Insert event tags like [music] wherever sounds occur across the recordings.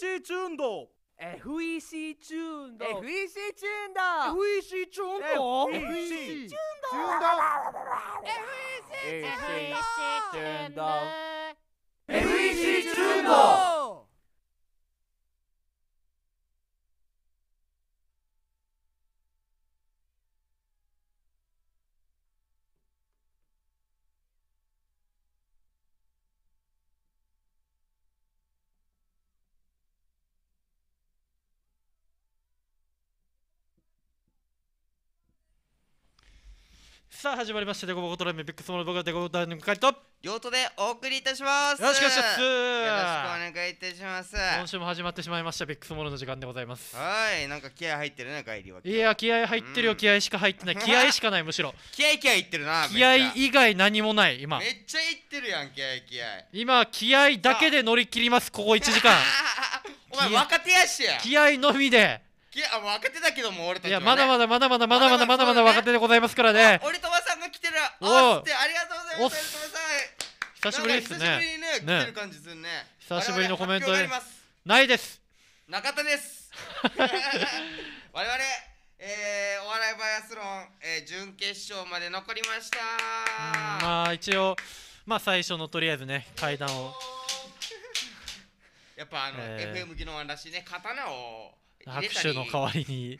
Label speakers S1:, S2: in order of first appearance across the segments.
S1: FEC チューンド FEC チューンド FEC チューン
S2: ド FEC チューンド FEC チューンド FEC チューンド FEC チューンド FEC チューンド
S1: さあ始まりましたデコボコトラメビックスモル僕がデコボコトラメのカリと
S2: 両手でお送りいたしますよろしくお願いしますよろしくお願いいたします今週
S1: も始まってしまいましたビックスモールの時間でございます
S2: はいなんか気合入ってるね帰りは
S1: いや気合入ってるよ、うん、気合しか入ってない気合しかないむしろ [laughs]
S2: 気合気合いってるな気合
S1: 以外何もない今めっ
S2: ちゃいってるやん気合気合
S1: 今気合だけで乗り切りますここ1時間 [laughs] お前若手やしや気合のみで
S2: いやもう若手だけども俺たち、ね、いやま
S1: だまだまだまだまだまだまだまだ若手でございますからね俺
S2: とまさんが来てるおってありがとうございます
S1: お久しぶりですね久しぶりにねね来てる感
S2: じするね久しぶりのコメントでないです中田です [laughs] 我々えー、お笑いバイアスロン、えー、準決勝まで残りました
S1: まあ一応まあ最初のとりあえずね階段を
S2: やっぱあの、えー、FM 技能らしいね刀を拍手の代わりに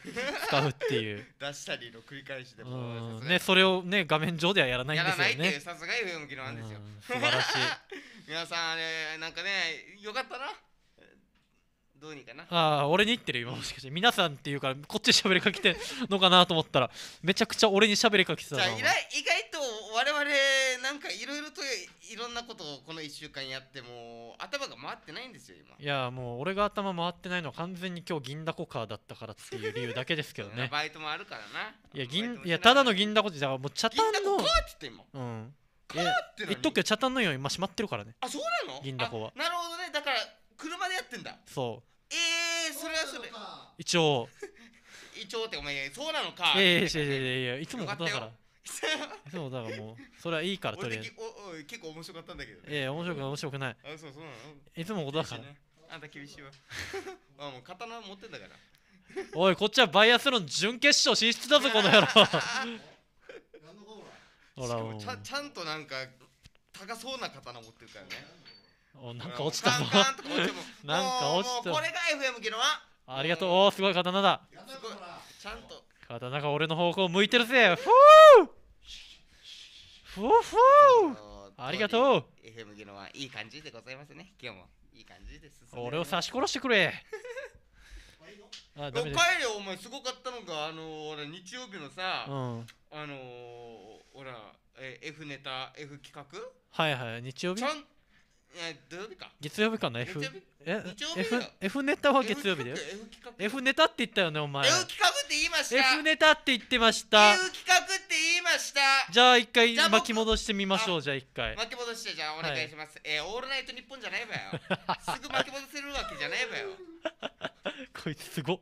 S1: 使うっていう
S2: [laughs] 出したりの
S1: 繰り返しでも、ね、それをね画面上ではやら
S2: ないんですよねやらないっていうさすが FM 機能なんですよ、素晴らしい [laughs] 皆さんあれなんかねよかったなどうにかなああ俺
S1: に言ってる今もしかして皆さんっていうからこっち喋りかけてのかなと思ったらめちゃくちゃ俺に喋りかけてたじゃあ意外と
S2: 我々なんかいろいろといろんなことをこの1週間やっても頭が回ってないんですよ今
S1: いやもう俺が頭回ってないのは完全に今日銀だこカーだったからっていう理由だけですけどね [laughs] バイトもあるからないや銀いやただの銀だこじゃだからもう茶炭の銀だこって言って今うん言っとくけどタンのように今閉まってるからねあそうなの銀だこは
S2: なるほどねだから車でやってんだそうえー、それはそれ一応 [laughs] 一応ってお前そうなのかいやいやいやい
S1: やいやいつもことだから [laughs] いつもだからもうそれはいいからとりあえず
S2: 結構面白かったんだけどねえや面白くない面白くないあそうそうなのいつもことだから、ね、あんた厳しいわ [laughs] あもう刀持ってんだから
S1: おいこっちはバイアスロン準決勝進出だぞこの野郎
S2: ほらちゃんとなんか高そうな刀持ってるからね
S1: お [laughs] なんか落ちたぞ。なんか落ちた。これが FM ゲロは。ありがとう。おすごい刀だ。ちゃんと。刀が俺の方向を向いてるぜ。ふう。
S2: ふうふう。ありがとう。FM ゲロはいい感じでございますね。今日もいい感じです。俺を刺し殺してくれ。[laughs]
S1: あダメ帰れお
S2: 前すごかったのかあの俺日曜日のさ、うん、あのほらえ F ネタ F 企画
S1: はいはい日曜日ちゃん
S2: 土曜日か月曜日かな F
S1: え日曜日 F, F ネタは月曜日だよ F, F ネタって言ったよねお前 F
S2: 企画って言いました F
S1: ネタって言ってました F
S2: 企画って言いました
S1: じゃあ一回巻き戻してみましょうじゃあ一回巻き戻してじゃあお願いします、はい、えー、オー
S2: ルナイト日本じゃないわよすぐ巻き戻せるわけじゃないわよ [laughs] こいつすご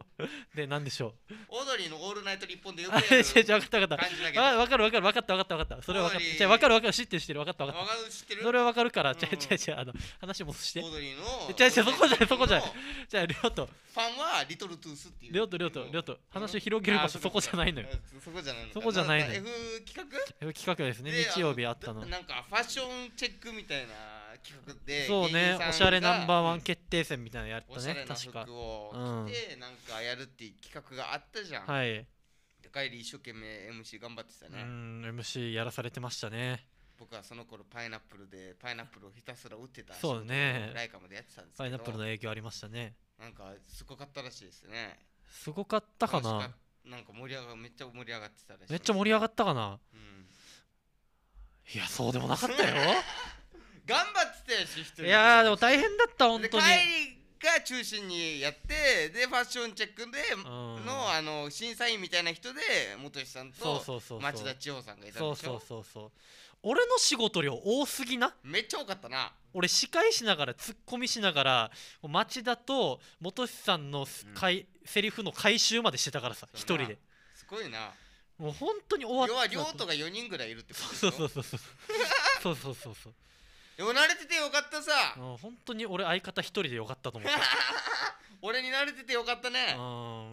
S2: で何でしょう
S1: オードリーの「オールナイト日本でよくあやる [laughs] れじゃ分かった分かった分かったっわ分かる分かる分かった分かった分かったそれは分かった分かった分じゃた分かる分かる知って分知ってる分かった分かった分かっったるそれは分かるからかゃた分かっゃ分かゃたあの話戻してった分かった分かったそこじゃないそこじゃないじゃっりょうとた分かった分かった分かった分かりょうとりょうとりょうと話を広げる場所そこじゃないのよかそこじゃない分かそこじゃないの分か企画企画ですねか日曜日あったのっなん
S2: かファッションチェックみたいな企でそうねおしゃれナンバーワン決定戦みたいなのやったね確かを着てなんかやるっていう企画があったじゃん、はいで、帰り一生懸命 MC 頑張ってたねう
S1: ん MC やらされてましたね
S2: 僕はその頃パイナップルでパイナップルをひたすら打ってたそうねライカまでやってたんですけどパイナップルの影
S1: 響ありましたね
S2: なんかすごかったらしいですねすごかったかななんか盛り上がめっちゃ盛り上がってたらしいめっちゃ盛り上がったかな、うん、
S1: いやそうでもなかったよ [laughs]
S2: 頑張ってたし一人いやーでも大変
S1: だった本当に帰り
S2: が中心にやってでファッションチェックでのあの審査員みたいな人で元石さんと町田千穂さんがいたんでしそうそうそ
S1: う俺の仕事量多すぎな
S2: めっちゃ多かったな
S1: 俺司会しながらツッコミしながら町田と元石さんのかい、うん、セリフの回収までしてたからさ一人で
S2: すごいなもう本当に終わった要は亮とが4人ぐらいいるってことそうそうそうそうそうそうそうそうでも慣れててよかったさ、本当に俺
S1: 相方一人でよかったと思った
S2: [laughs] 俺に慣れててよかったね
S1: う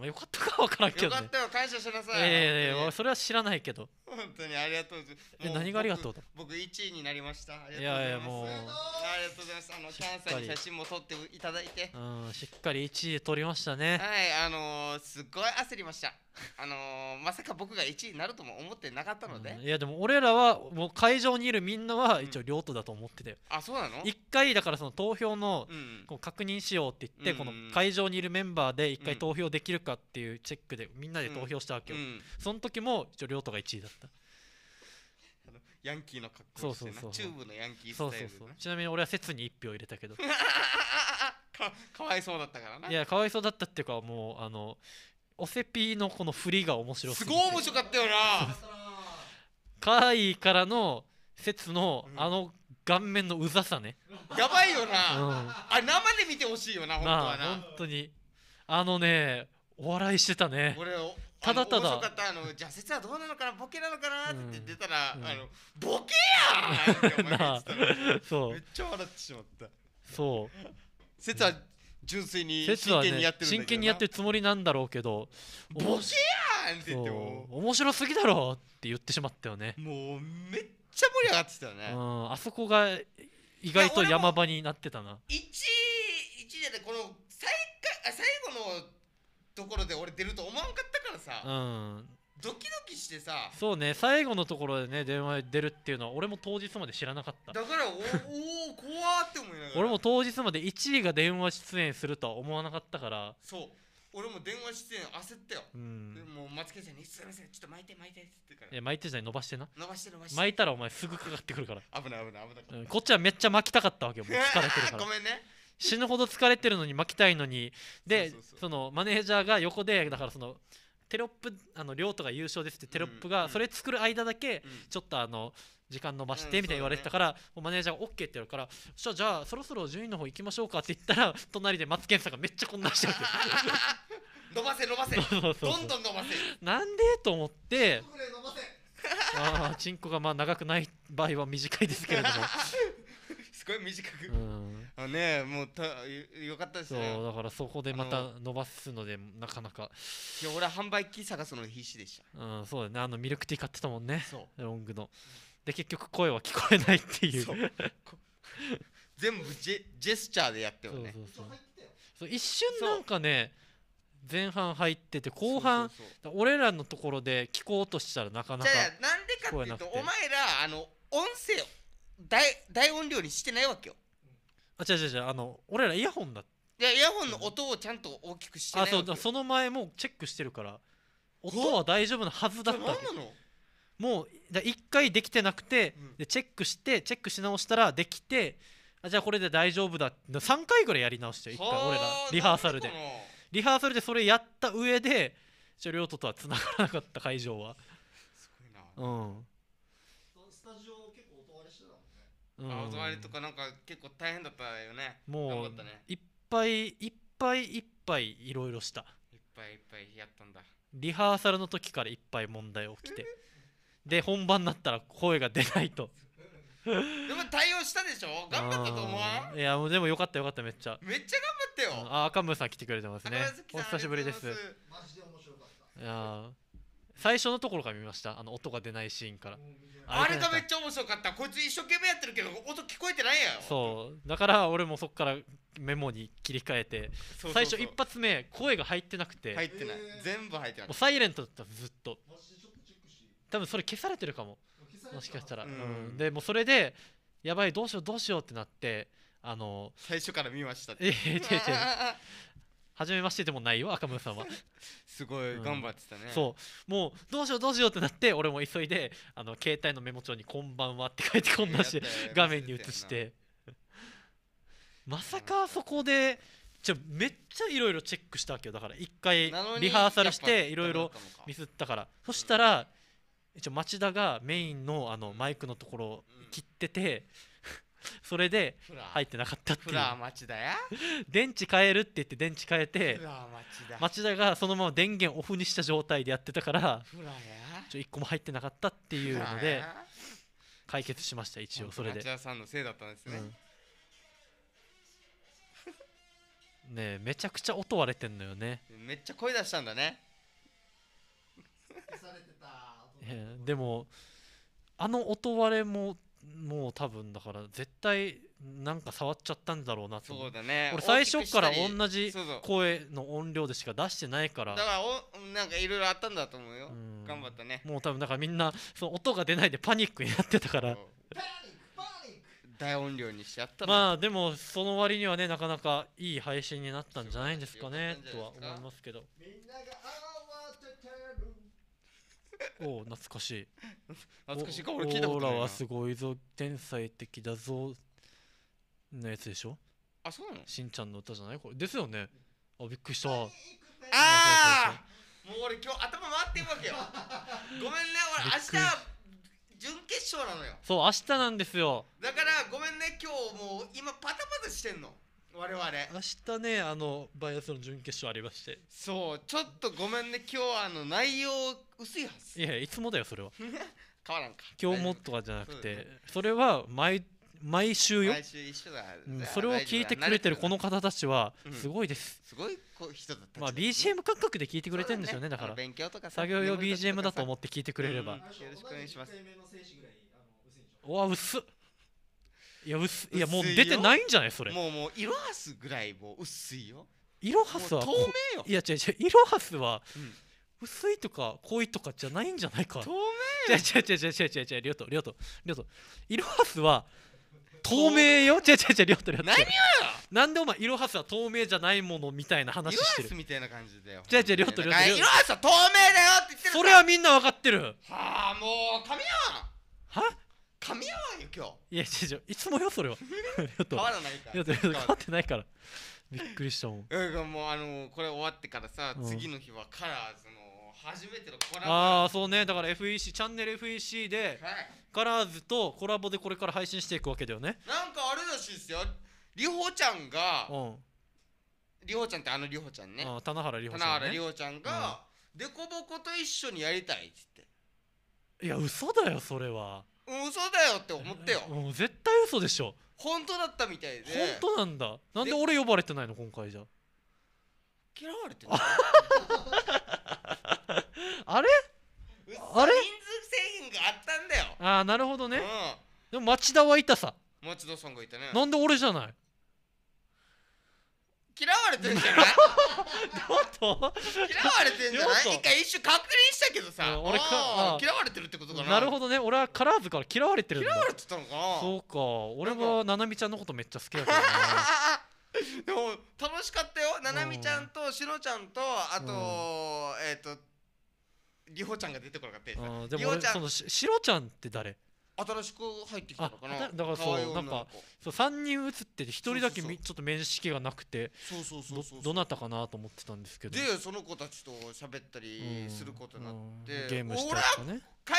S1: んよかったか
S2: 分からんけど、ね、よかったよ感謝しなさいえ
S1: ー、えー、それは知らないけど
S2: 本当にありがとうございます。え何がありがとうと僕一位になりました。ありがとうございます。いやいやもうありがとうございます。あのしっャンさんに写真も撮っていただいて。う
S1: んしっかり一位取りましたね
S2: はい、あのー、すっごい焦りました。あのー、まさか僕が一位になるとも思ってなかったので。うん
S1: いやでも俺らはもう会場にいるみんなは一応両党だと思ってたよあ、そうなの一回だからその投票のこう確認しようって言って、うんこの会場にいるメンバーで一回投票できるかっていうチェックでみんなで投票したわけうよ、ん。その時も一応両党が一位だった
S2: ヤンキーの格好してなそうそうそうチューブのヤンキースタイル、ね、そうそうそうち
S1: なみに俺は説に1票入れた
S2: けど [laughs] かかわいそうだったからない
S1: やかわいそうだったっていうかもうあのオセピーのこの振りが面白すすごい面白かったよな [laughs] カーイからの説の、あの顔面のうざさね
S2: やばいよな、うん、あ生で見てほしいよな本当はな、まあ、本当
S1: にあのねお笑いしてたね俺
S2: ただただあのじゃあ説はどうなのかなボケなのかなって言ってたら、うん、あの
S1: ボケや [laughs] そうめっちゃ笑ってしまったそう説は純粋に真剣にやってる、ね、真剣にやってるつもりなんだろうけどボケやんって言っても面白すぎだろって言ってしまったよねもうめっちゃ盛り上がってたよねうんあそこが意外と山場になってたな
S2: 1位じで、なこの最最後のところで俺出ると思わんかったからさ、うんドキドキしてさ
S1: そうね最後のところでね電話で出るっていうのは俺も当日まで知らなかっただからおお怖
S2: って思いながら俺も
S1: 当日まで1位が電話出演するとは思わなかったから
S2: そう俺も電話出演焦ったよ、うん、でもう松木さんに「すみませんちょっと巻いて巻いて」って言ってからいや巻いてじゃない伸ばしてな伸ばして伸ばして巻いたら
S1: お前すぐかかってくるから危ない危ない危ない、うん、こっちはめっちゃ巻きたかったわけよもう疲れてるから [laughs] ごめんね死ぬほど疲れてるのに巻きたいのにでそのマネージャーが横でだからそのテロップあの亮とが優勝ですってテロップがそれ作る間だけちょっとあの時間延ばしてみたいに言われてたからマネージャーが OK って言るからじゃあじゃそろそろ順位の方行きましょうかって言ったら隣でマツケンさんがめっちゃこんなしてる [laughs] 伸ばせ伸ばせどんどん伸ばせなんでと思ってああチンコがまあ長くない場合は短いですけれども [laughs] すごい短く、うん、あねもう
S2: たよかったですねそうだからそこでまた
S1: 伸ばすのでなかなか
S2: いや俺販売機探すの必死でし
S1: たうんそうだねあのミルクティー買ってたもんねロングので結局声は聞こえないっていう
S2: 全部ジェジェスチャーでや
S1: ってもねそうそう一瞬なんかね前半入ってて後半俺らのところで聞こうとしたらなかなかなんでかっていうとお前
S2: らあの音声を大大音量にしてないわけよ
S1: あ違う違う違うあの俺らイヤホンだ
S2: いやイヤホンの音をちゃんと大きくしてないわけそよう
S1: その前もチェックしてるから音は大丈夫なはずだった何なのもう1回できてなくて、うんでチェックしてチェックし直したらできてあじゃあこれで大丈夫だって3回ぐらいやり直して1回俺らリハーサルでリハーサルでそれやった上で一応亮とは繋がらなかった会場はすごいなうん青染り
S2: とかなんか結構大変だったよねもう、ね、い
S1: っぱいいっぱいいっぱいいろいろした
S2: いっぱいいっぱいやったんだ
S1: リハーサルの時からいっぱい問題起きてで本番になったら声が出ないとでも対応したでしょ頑張ったと思わんいやもうでもよかったよかっためっちゃめっちゃ頑張ったよ、うん、あ赤村さん来てくれてますねお久しぶりですマジで面白かったいや最初のところから見ましたあの音が出ないシーンからあれがめっ
S2: ちゃ面白かったこいつ一生懸命やってるけど音聞こえてないやん
S1: そうだから俺もそこからメモに切り替えて最初一発目声が入ってなくて入ってない全部入ってないサイレントだったずっと多分それ消されてるかももしかしたら、うん、でもそれでやばいどうしようどうしようってなってあの最初から見ましたって初めましてでもないよ赤村さんはすごい頑張ってたね、うん、そうもうどうしようどうしようってなって俺も急いであの携帯のメモ帳に「こんばんは」って書いてこんなし画面に映してまさかそこでちょめっちゃいろいろチェックしたわけよだから一回リハーサルしていろいろミスったからそしたら一応町田がメインのあのマイクのところ切ってて、うん [laughs] それで入ってなかったっていう電池変えるって言って電池変えて町田がそのまま電源オフにした状態でやってたからちょ1個も入ってなかったっていうので解決しました一応それで町田さんのせいだったんですね、うん、ねめちゃくちゃ音割れてんのよね
S2: めっちゃ声出したんだね [laughs]
S1: でもあの音割れももう多分だから絶対なんか触っちゃったんだろうなそうだね俺最初から同じ声の音量でしか出してないからだか
S2: らおなんかいろいろあったんだと思うよ頑張ったね
S1: もう多分だからみんなそ音が出ないでパニックになってたから
S2: 大音量にしちゃったま
S1: あでもその割にはねなかなかいい配信になったんじゃないんですかねとは思
S2: いますけどみんなが
S1: [laughs] おお懐かしい
S2: [laughs] 懐かしいか俺聞いたことないオーラはす
S1: ごいぞ天才的だぞのやつでしょあそうなのしんちゃんの歌じゃないこれですよねあびっくりしたあ
S2: あもう俺今日頭回ってるわけよ [laughs] ごめんね俺明日準決勝なのよ
S1: そう明日なんですよ
S2: だからごめんね今日もう今パタパタしてんの我々明日ねあのバイアスの準決勝ありましてそうちょっとごめんね今日はあの内容薄いは
S1: ずいやいつもだよそれは
S2: [laughs] 変わらんか
S1: 今日もとかじゃなくて、ね、それは毎毎週よ毎週一緒だ、うん、それを聞いてくれてるこの方たちはすごいです、
S2: うん、すごい人だった
S1: まあ BGM 感覚で聞いてくれてるんでしょうねだから勉強とか作業用 BGM だと思って聞いてくれれば、うん、よ
S2: ろしくお願いします
S1: おわ薄っいや薄いいやもう出てないんじゃないそれもう
S2: もういろはすぐらいもう薄いよいろはすは透明よいや
S1: 違う違ういろはすは、薄いとか濃いとかじゃないんじゃないか透明違う違う違う違う違う違うりょうとりょうとりょうといろはすは透明よ違う違う違うりょうとりょうと何よなんでお前いろはすは透明じゃないものみたいな話してるイロハスみ
S2: たいな感じだ
S1: よ違う違うりょうとりょうといろはす
S2: は透明だよって言ってるそれはみ
S1: んな分かってる
S2: はあもう神んは噛み合わんよ今日いや違う違ういつもよそれは [laughs] 変わらないからいや変わってないからびっくりしたもんうんもうあのー、これ終わってからさ、うん、次の日はカラーズの初めてのコラボああ
S1: そうねだから FEC チャンネル FEC で、はい、カラーズとコラボでこれから配信していくわけだよね
S2: なんかあれらしいですよりほちゃんが、うん、りほちゃんってあのりほちゃんねあ
S1: 棚原りほちゃん、ね、棚原りほち
S2: ゃんが、うん、デコボコと一緒にやりたいって
S1: いや嘘だよそれは
S2: 嘘だよって思っ
S1: てよ [laughs] もう絶対嘘でしょ
S2: 本当だったみたいで本当なんだなんで俺
S1: 呼ばれてないの今回じゃ
S2: 嫌われてる [laughs] あれあれ人数制限があったんだよああなるほどね、うん、
S1: でも町田はいたさ
S2: 町田さんがいたねなんで俺じゃない嫌われてんじゃない [laughs] どうと嫌われてんじゃない一回一瞬確認したけどさ、俺か嫌われてるってことかななる
S1: ほどね俺はカラーズから嫌われてる嫌われてた
S2: のかそう
S1: か俺もななみちゃんのことめっちゃ好きだから、
S2: ね、[laughs] でも楽しかったよななみちゃんとしのちゃんとあと、えっ、ー、とりほちゃんが出てこなかったりほちゃんその
S1: ししろちゃんって誰
S2: 新しく入ってきたのかなだからそうなんか
S1: そう3人写ってて1人だけみちょっと面識がなくてどなたかなと思ってたんですけどで
S2: その子たちと喋ったりすることになって、ゲームしね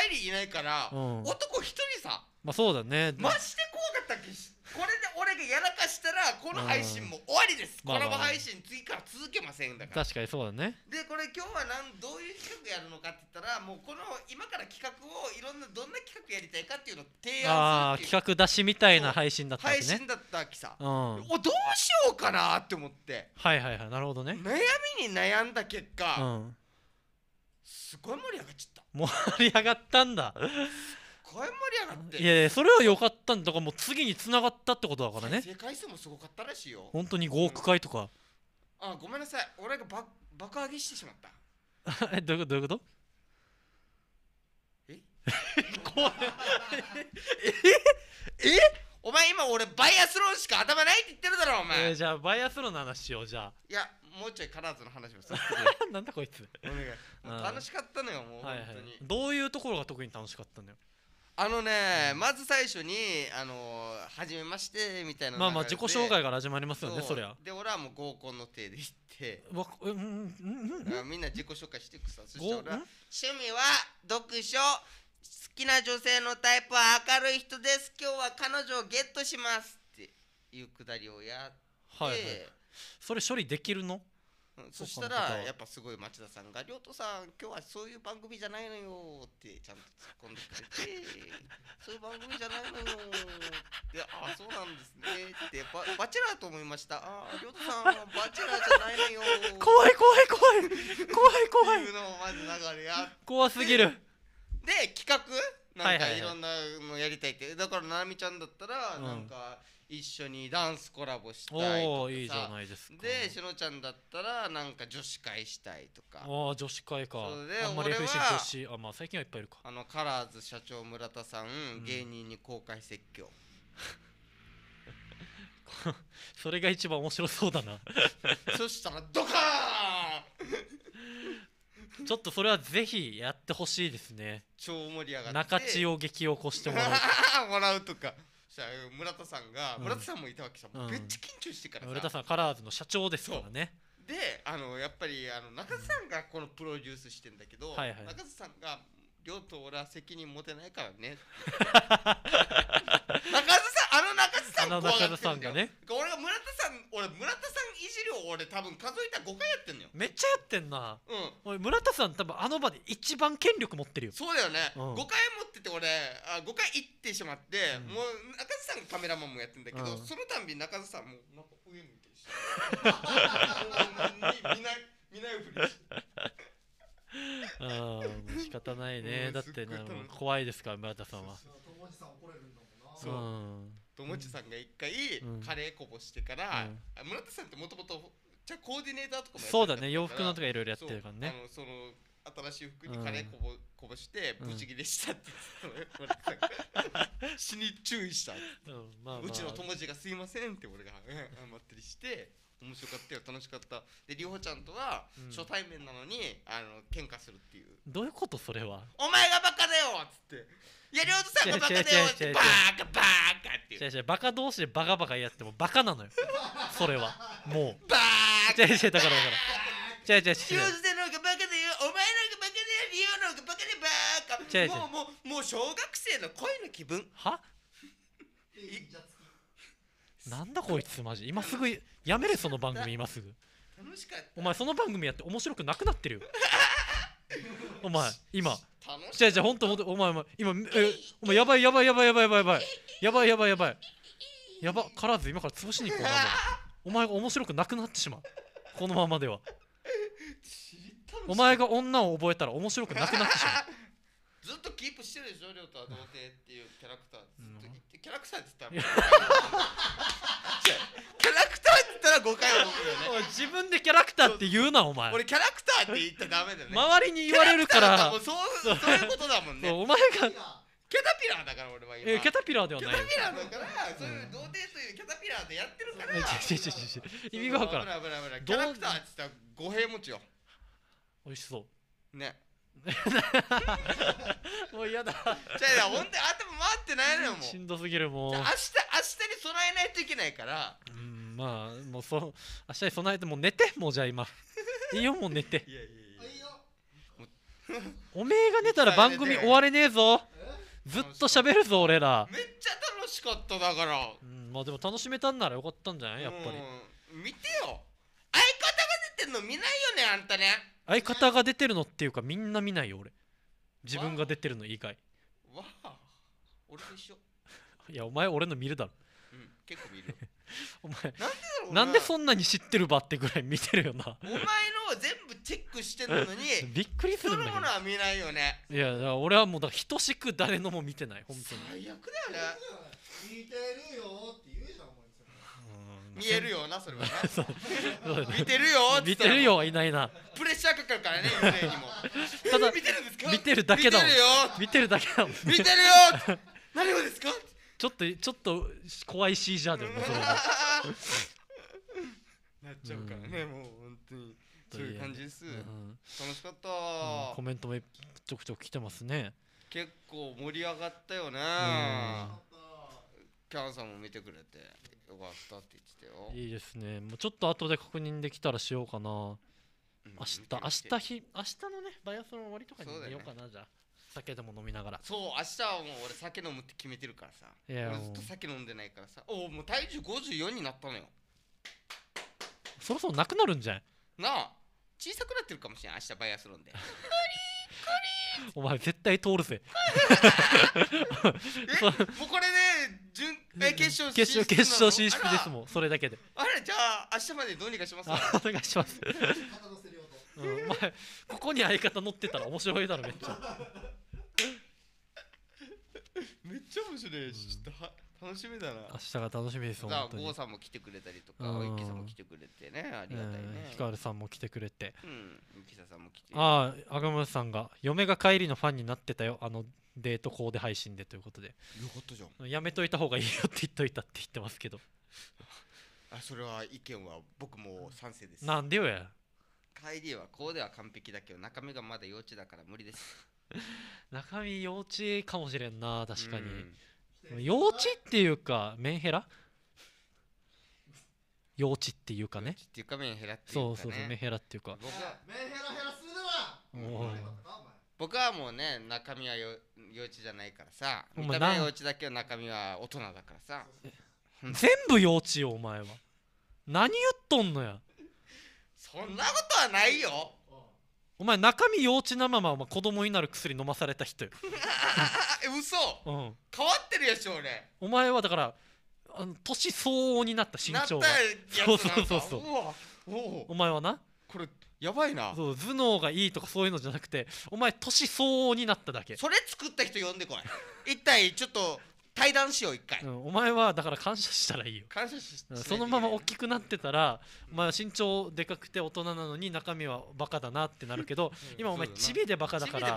S2: 帰りいないから、男1人さ
S1: まあそうだねまし
S2: で怖かったけしてこれで俺がやらかしたらこの配信も終わりです、うん、コラボ配信次から続けませんだから確かにそうだねでこれ今日はなんどういう企画やるのかって言ったらもうこの今から企画をいろんなどんな企画やりたいかっていうのを提
S1: 案する企画出しみたいな配信だったわけ、ね、配信だったわけさ、うん、
S2: おどうしようかなって思って
S1: はいはいはいなるほどね悩
S2: みに悩んだ結果、うん、すごい盛り上がっちゃっ
S1: た盛り上がったんだ
S2: こん盛り上がっていやいやそれは良
S1: かったんだからもう次に繋がったってことだからね
S2: 世界数もすごかったらしいよ本当に5億回とかあごめんなさい俺がば爆上げしてしまったえ [laughs] どういうことどういうことえ [laughs] 怖い [laughs] ええお前今俺バイアスロンしか頭ないって言ってるだろお前、えー、
S1: じゃあバイアスロンの話しようじゃあ
S2: いやもうちょいカラーズの話もするなんだ
S1: こいつお願い楽しかったのよもう本当に、はいはい、どういうところが特に楽しかったのよ
S2: あのね、まず最初に、あのー、初めましてみたいな。まあまあ、自己紹
S1: 介から始まりますよね、そりゃ。
S2: で、俺はもう合コンの手で行って。わうんうんうんみんな自己紹介してくさ。そして俺趣味は読書。好きな女性のタイプは明るい人です。今日は彼女をゲットします。っていうくだりをやって。はい、はい、それ処理できるのそしたらやっぱすごい町田さんが「亮斗さん今日はそういう番組じゃないのよ」ってちゃんと突っ込んでくれて「そういう番組じゃないのよ」って「ああそうなんですね」ってババチェラーと思いました「ああ亮斗さんバチェラーじゃないのよ」
S1: [laughs] 怖い怖
S2: い怖い怖い怖いいうのをまずや怖すぎるで企画なんかいろんなのやりたいって、だからななみちゃんだったらなんか、うん一緒にダンスコラボしたいとかいいじゃないですかでしのちゃんだったらなんか女子会したいとかああ女子会かそであんまり FC 女子あまあ最近はいっぱいいるかあのカラーズ社長村田さん、うん、芸人に公開説教
S1: [laughs] それが一番面白そうだな [laughs] そしたらド
S2: カーン [laughs] ちょっと
S1: それはぜひやってほしいですね超盛り上がって中地を激起こしてもら
S2: うもらうとかしたら村田さんが、うん、村田さんもいたわけさ、うん、めっちゃ緊張してからさ村田さん
S1: カラーズの社長ですからね
S2: であのやっぱりあの中津さんがこのプロデュースしてんだけど、はいはい、中津さんが両党俺は責任持てないからね [laughs] 花中さんがね俺が村田さん俺村田さんいじりを俺多分数えたら5回やってんの
S1: よめっちゃやってんな
S2: うん俺村田さん多
S1: 分あの場で一番権力持ってるよそうだよね、うん、5
S2: 回持ってて俺あ5回行ってしまって、うん、もう中津さんカメラマンもやってんだけど、うん、そのたんび中津さんもなんか上向いてるし [laughs] 見ない見ないふりして [laughs] あ仕方ないね、だって怖いで
S1: すから村田さんは。そう
S2: そうそううん、友知さんが一回カレーこぼしてから、うん、村田さんってもともとじゃコーディネーターとかもそうだね洋服のとかいろいろやってるからねあのその新しい服にカレーこぼ,、こぼしてブチギレしたって、うん、死に注意した、うんまあまあ、うちの友達が「すいません」って俺が謝ったりして面白かったよ楽しかったでりほちゃんとは初対面なのに、うん、あの喧嘩するっていう
S1: どういうことそれは
S2: お前がバカだよっつってやりおとさんがバカだよバカバカ
S1: っていう違う違うバカ同士でバカバカやってもバカなのよ [laughs] それはも
S2: うバーカ違カ違うだう違う違んのバカでよお前のバカだリオのバカでバーカもうもうもう小学生の恋の気分は
S1: なんだこいつマジ今すぐやめれその番組今すぐ楽しかったお前その番組やって面白くなくなってるよお前今違う違う本当お前お前今お前やばいやばいやばいやばいやばいやばいやばいやばいやばいやばからず今から潰しに行こうお前が面白くなくなってしまうこのままではお前が女を覚えたら面白くなくなってしま
S2: うずっとキープしてるでしょ亮太童貞っていうキャラクターキャラクターって言ったらキャラクターって言ったら
S1: 誤解は僕よね自分でキャラクターって言うなお前俺キャラクターって言ったらダメだよね周りに言われるからもうそう [laughs] そういうことだもんねお前が
S2: キャタピラーだから俺は今、えー、キャタピラーではないキャタピラーだからそういう童貞というキャタピラーでやってるから意味がわからんキャラクターって言ったら語弊持ちよおいしそうね [laughs] もう嫌だ。じゃあ、ほんと頭回ってないのよ、もう。し
S1: んどすぎる、もう。明日、明日に
S2: 備えないといけないから。
S1: うん、まあ、もうそう、明日に備えて、もう寝て、もうじゃあ今。[laughs] いいよ、もう寝て。いや
S2: いやいや。
S1: おめえが寝たら番組終われねえぞ。ずっと喋るぞ、俺ら。めっちゃ楽しかっただから。うん、まあでも楽しめたんならよかったんじゃないやっぱり。
S2: 見てよ。あいこってんの見ないよねあんたね
S1: 相方が出てるのっていうかみんな見ないよ俺自分が出てるの以外
S2: わあ俺と一緒
S1: [laughs] いやお前俺の見るだろうん結構見る [laughs] お前なんでだろうななんでそんなに知ってるばってぐらい見てるよなお前の全部チェックしてるのに [laughs] びっくりするんだけどものは
S2: 見ないよね
S1: いや俺はもうだ等しく誰のも見てない本当
S2: に最悪だよね見てるよって見えるよなそれはね [laughs] 見てるよ見てるよいないなプレッシャーかかるからね運にも
S1: ただ見てるんですか見てるだけだもん見てるだけだもん、見てるよ [laughs] 何をですかちょっとちょっと怖い C じゃだよねそな
S2: っちゃうからね、もう本当にそういう感じです、う楽しかった、コ
S1: メントもちょくちょく来てますね
S2: 結構盛り上がったよね、キャンさんも見てくれてよかったって言ってたよい
S1: いですねもうちょっと後で確認できたらしようかな、うん、明日明日日明日
S2: のねバイアスの終わりとかに見ようかな、ね、じゃあ
S1: 酒でも飲みながらそう
S2: 明日はもう俺酒飲むって決めてるからさいやずっと酒飲んでないからさおおもう体重54になったのよ
S1: そろそろなくなるんじゃん
S2: なあ小さくなってるかもしれない明日バイアスロンで [laughs]
S1: お前絶対通るぜ [laughs] もうこれで、ねえ決勝決勝決勝進出ですもんそれだけで
S2: あれじゃあ明日までどうにかしますお願いしますうん、前ここに相方乗ってたら面白いだろめっちゃ [laughs] めっちゃ面白い、した。ちょっとは楽しみだな明日が楽しみです本当郷さんも来てくれたりとか一さんも来てくれてねありがたいねヒカさんも来てくれてうんさんも来てああ赤松
S1: さんが嫁が帰りのファンになってたよあのデートコーデ配信でということでよかったじゃんやめといた方がいいよって言っといたって言ってますけど
S2: あそれは意見は僕も賛成ですなんでよや帰りはこうでは完璧だけど中身がまだ幼稚だから無理です
S1: [laughs] 中身幼稚かもしれんな確かに、うん幼稚っていうかメンヘラ幼稚っていうかね
S2: っていうかメンヘラっていうか、ね、そうそうそうメンヘラっていうか僕はメンヘラヘラする僕はもうね中身は幼稚じゃないからさ見た目幼稚だけど中身は大人だからさ
S1: 全部幼稚よお前は何言っとんのや
S2: そんなことはないよ
S1: お前中身幼稚なままお前子供になる薬飲まされた人よ [laughs] 嘘、うん、
S2: 変わってるやし俺
S1: お前はだからあの年相応になった身長がそうそうそうそうお前はなこれやばいなそう頭脳がいいとかそういうのじゃなくてお前年相応になっただけそれ作った人呼んでこい一体ちょっと対談しよう一回、うん、お前はだから感謝したらいいよ感謝し、うん、そのまま大きくなってたら、うん、まあ、身長でかくて大人なのに中身はバカだなってなるけど、[laughs] 今お前チビでバカだから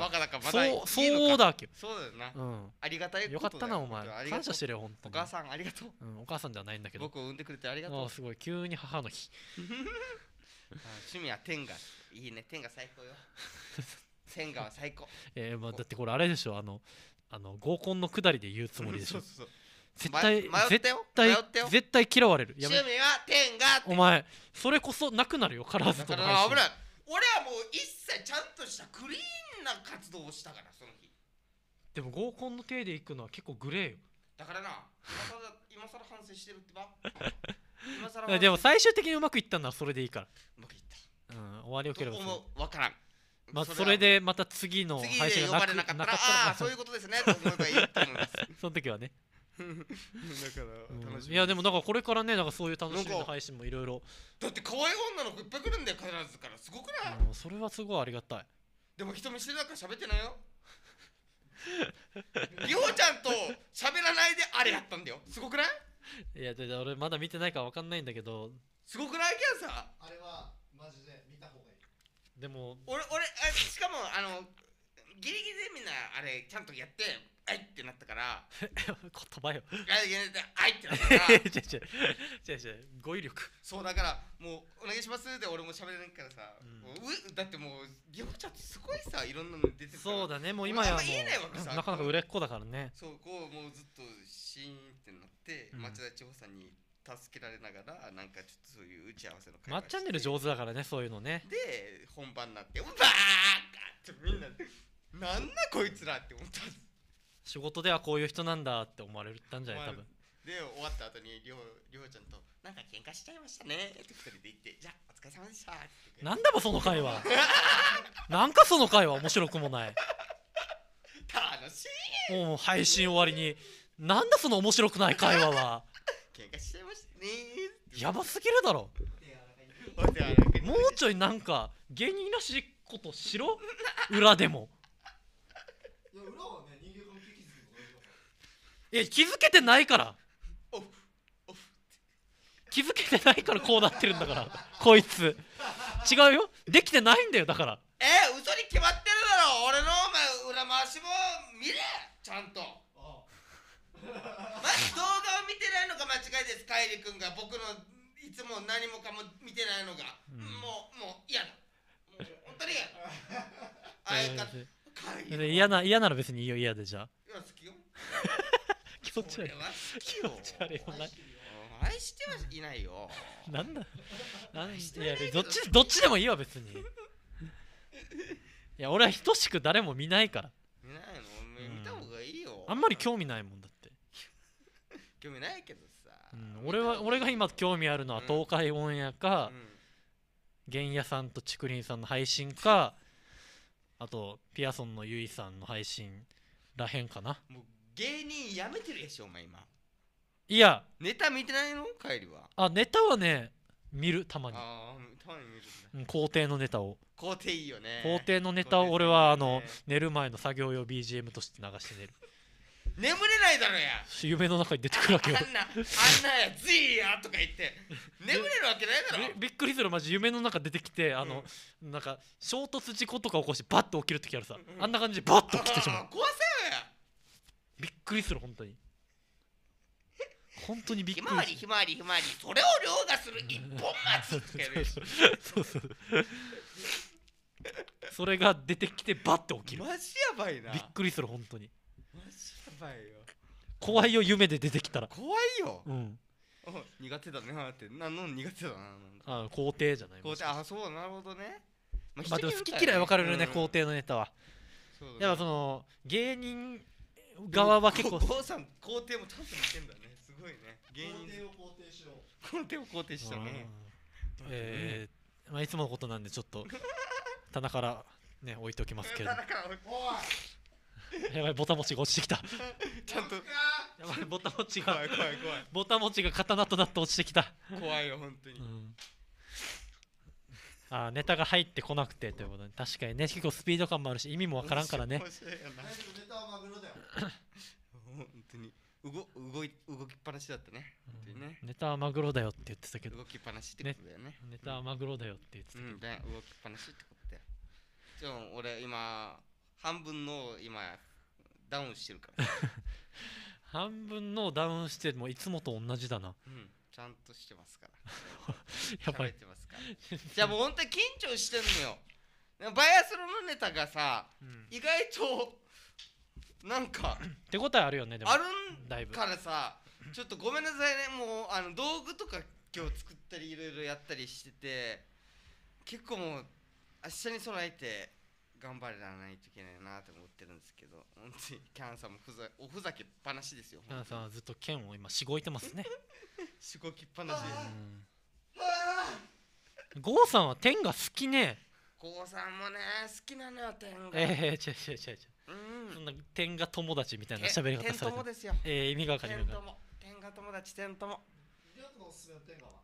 S1: そうそうオだけそうだよな、うん、ありがたいよかったなお前感謝してるよ本当にお母
S2: さんありがとう、うん、お母さんじゃないんだけど僕を産んでくれてありがとうす
S1: ごい急に母の日 [laughs]
S2: 趣味は天がいいね天が最高よ [laughs] 天がは最高えー、まあだっ
S1: てこれあれでしょあのあの合コンのくだりで言うつもりでしょ [laughs]
S2: 絶対迷ったよ絶対絶対嫌われる趣味は天がお前
S1: それこそなくなるよカラーズとの配
S2: 俺はもう一切ちゃんとしたクリーンな活動をしたからその日
S1: でも合コンの手で行くのは結構グレーよ
S2: だからな今さら反省してるってば [laughs] 今さでも最
S1: 終的にうまくいったのはそれでいいからうまくいったうん終わりよければ分からんまあ、それでまた次の配信がなくなかったらああそういうことですねと思えばいいと思います [laughs] その時はねだから楽しみ、うん、いやでもなんかこれからねなんかそういう楽しみの配信もいろいろ
S2: だって可愛い女の子いっぱい来るんだよ必ずからすごくない、うん、
S1: それはすごいありがたい
S2: でも人見知りだから喋ってないよ [laughs] りょうちゃんと喋らないであれやったんだよすごくない
S1: いやで俺まだ見てないから分かんないんだけど
S2: すごくないけんさあれはマジで見た方がでも俺俺あしかもあのギリギリでみんなあれちゃんとやってあいってなったから [laughs] 言葉よあいってなったから [laughs] 違う違う違う違う語彙力そうだからもうお願いしますって俺も喋れないからさ、うん、だってもうギョちゃんってすごいさいろんなの出てるそうだねもう今やもうなかなか売れっ子だからねそうこうもうずっとシーンってなって、うん、町田千穂さんに助けられながらなんかちょっとそういう打ち合わせの
S1: 会まっちゃんねる上手だからねそういうのね
S2: で本番になって「うわー!」ってみんな「なんだこいつら!」って思ったす
S1: 仕事ではこういう人なんだって思われたんじゃない多分
S2: で終わった後にりょうりょうちゃんと「なんか喧嘩しちゃいましたね」って2人で言って「じゃあお疲れ様でした」っ
S1: てなんだその会話 [laughs] なんかその会話面白くもない
S2: 楽しいもう配
S1: 信終わりになんだその面白くない会話は
S2: 怪我しちゃいましたね
S1: やばすぎるだろもうちょいなんか芸人らしいことしろ裏でもいや裏はね人間関係気づいや気づけてないから気づけてないからこうなってるんだからこいつ違うよできてないんだよだから
S2: えー、嘘に決まってるだろ俺のお前裏回しも見れちゃんとああマジどう見てないのが間違いです、カイリ君が。僕のいつも何もかも見てないのが。うん、もう、もう嫌だ。もう本当に嫌だ。あ [laughs]
S1: 嫌な嫌なら別にいいよ、嫌でじゃあ。[laughs] いや、好きよ。
S2: 気持ち悪い。気持ち悪い愛してはいないよ。なん
S1: だしてやどっちどっちでもいいわ、別に。いや、俺は等しく誰も見ないから。
S2: 見ないの見た方がいいよ。
S1: あんまり興味ないもんだって。
S2: 興味ないけどさ、う
S1: ん、俺は俺が今興味あるのは東海オンエアか、玄、うんうん、さんと竹林さんの配信か [laughs] あとピアソンのゆいさんの配信らへんかなもう
S2: 芸人やめてるでしょお前今いやネタ見てないの帰りは
S1: あネタはね見るたまにあたまに見る、ね、うん、皇帝のネタを皇帝いいよね皇帝のネタを俺はあの、寝る前の作業用 BGM として流して寝る
S2: 眠れないだろや
S1: 夢の中に出てくるわ
S2: けよあんなあんなやついやとか言って眠れるわけないだ
S1: ろびっくりするマジ夢の中出てきてあの、うん、なんか衝突事故とか起こしてバッと起きる時あるさ、うん、あんな感じでバッと起きてしまう
S2: 怖せよや
S1: びっくりする本当に [laughs] 本当にびっくりひまわりひまわりひまわりそれを凌駕する一本松って言うそうそう
S2: それが出
S1: てきてバッて起きるマ
S2: ジやばいなびっ
S1: くりする本当にマジばいよ怖いよ夢で出てきたら怖いようん
S2: お苦手だねって何の苦手だなあ皇帝じゃない皇帝あそうなるほどねまあ、でも好き嫌い分かれるね、うん、皇
S1: 帝のネタは
S2: そうだ、ね、やっぱその
S1: 芸人側は結構父さん
S2: 皇帝もちゃんと見てんだねすごいね芸人皇帝を肯定しろう皇
S1: 帝を肯定したねえー、まあいつものことなんでちょっと棚からね置いておきますけど [laughs] 棚
S2: から置いやばいボタン持ちが落ちてきたちゃんとやばいボタン持ちが怖い怖い怖い
S1: ボタン持ちが刀となって落ちてきた怖いよ本当に、うん、あネタが入ってこなくてということで確かにね結構スピード感もあるし意味もわからんからねネ
S2: タはマグロだよ本当に動動い動きっぱなしだったねうん、ね
S1: ネタはマグロだよって言ってたけど動きっぱなしってことだよね、ね、
S2: ネタはマグロだよって言ってたけど、うん、動きっぱなしってことだよじゃあ俺今半分の今ダウンしてるから [laughs] 半分
S1: のダウンしてもいつもと同じだな、
S2: うん、ちゃんとしてますから [laughs] やばいってますかじゃあもう本当に緊張してんのよバイアスロのネタがさ、うん、意外となんか手応えあるよねでもあるんだいぶからさちょっとごめんなさいねもうあの道具とか今日作ったりいろいろやったりしてて結構もう明日に備えて頑張らないといけないなと思ってるんですけど本当にキャンさんもふざおふざけっぱなしですよキャンさんは
S1: ずっと剣を今しごいてますね
S2: [laughs] しごきっぱなし
S1: ゴーさんは天が好きね
S2: ゴーさんもね好きなのよ天がええ
S1: ー、違う違う違う違う、うん、そんな天が友達みたいな喋り方されて天ええー、意味がわかりない
S2: 天が友達天友おすすめ天がは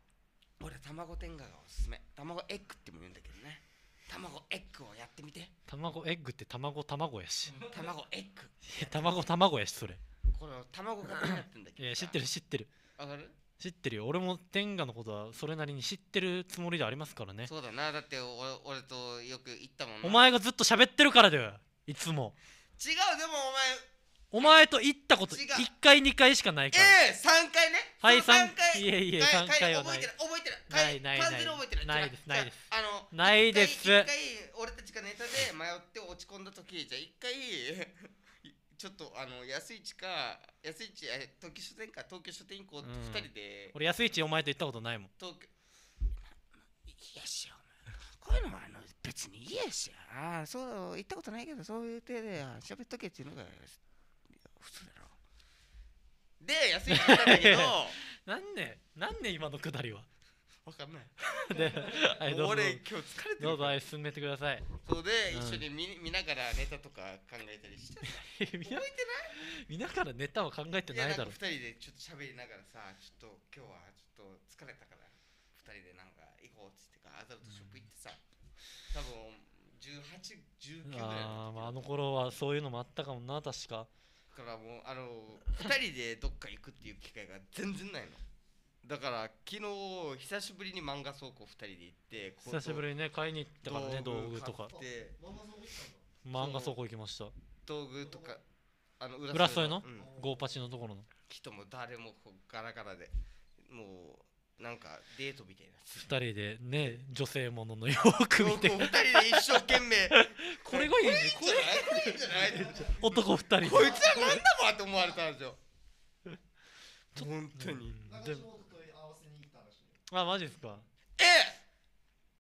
S2: 俺卵天ががおすすめ卵エッグっても言うんだけどね卵エッグをやってみて卵エッグって
S1: 卵卵やし卵エッグ卵卵やしそれ
S2: この卵が何やってんだっけいや知って
S1: る知ってるわかる知ってるよ俺も天下のことはそれなりに知ってるつ
S2: もりでありますからねそうだなだって俺俺とよく言ったもんお
S1: 前がずっと喋ってるからだよいつも
S2: 違うでもお
S1: 前お前と行ったこと1回2回しかないからええー、3回ねはい3回いえいえ3回はない覚えてる覚えてるないないない覚えてるないですないですあのないです1回
S2: 俺たちがネタで迷って落ち込んだ時じゃあ1回 [laughs] ちょっとあの安市か安市え東京書店か東京書店行こう2人で、俺安市お前と行ったことないもん東京いやしよこういうのはあの別にいいやしああそう行ったことないけどそういう手で喋っとけっていうのが普通だろで安い人なんだけなんねなんね今のくだりは分かんない
S1: [laughs] で、はい、どうぞ俺今日疲れてるどうぞはい進めてくださいそうで、うん一緒に見見なが
S2: らネタとか考えたりして [laughs] 覚えてない見ながらネタを考えてないんだろ2人でちょっと喋りながらさちょっと今日はちょっと疲れたから二人でなんか行こうっつってかアダルトショップ行ってさ、多分1819ぐらいの時あ
S1: まあ、あの頃はそういうのもあったかもな確か
S2: からもうあの2人でどっか行くっていう機会が全然ないのだから昨日久しぶりに漫画倉庫2人で行って久しぶりにね買いに行ったからね道具とか漫画倉庫行きました道具とかあの裏添えの、うん、ゴー
S1: パチのところの
S2: 人も誰もガラガラでもうなんかデートみたいな二
S1: 人でね女性もののよく見て二人で一生懸命 [laughs] これがいいんじゃない男二人こいつはなんだんって思われたんですよ本当に、うん、でもあマジですかええ